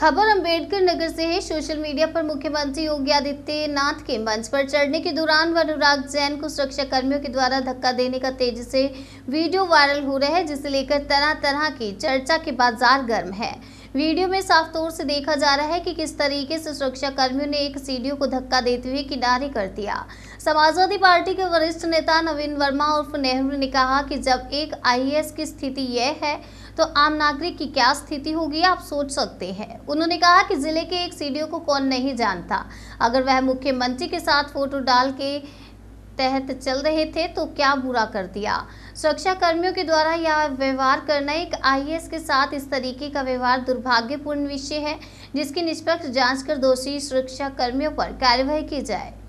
खबर अंबेडकर नगर से है सोशल मीडिया पर मुख्यमंत्री योगी आदित्यनाथ के मंच पर चढ़ने के दौरान व अनुराग जैन को सुरक्षा कर्मियों के द्वारा धक्का देने का तेजी से वीडियो वायरल हो रहा है जिसे लेकर तरह तरह की चर्चा के बाजार गर्म है वीडियो में साफ तौर से देखा जा रहा है कि किस तरीके से सुरक्षा कर्मियों ने एक सीडीओ को धक्का देते हुए किनारे कर दिया समाजवादी पार्टी के वरिष्ठ नेता नवीन वर्मा उर्फ नेहरू ने कहा कि जब एक आईएएस की स्थिति यह है तो आम नागरिक की क्या स्थिति होगी आप सोच सकते हैं उन्होंने कहा कि जिले के एक सीडीओ को कौन नहीं जानता अगर वह मुख्यमंत्री के साथ फोटो डाल के तहत चल रहे थे तो क्या बुरा कर दिया सुरक्षा कर्मियों के द्वारा यह व्यवहार करना एक आईएएस के साथ इस तरीके का व्यवहार दुर्भाग्यपूर्ण विषय है जिसकी निष्पक्ष जांच कर दोषी सुरक्षा कर्मियों पर कार्यवाही की जाए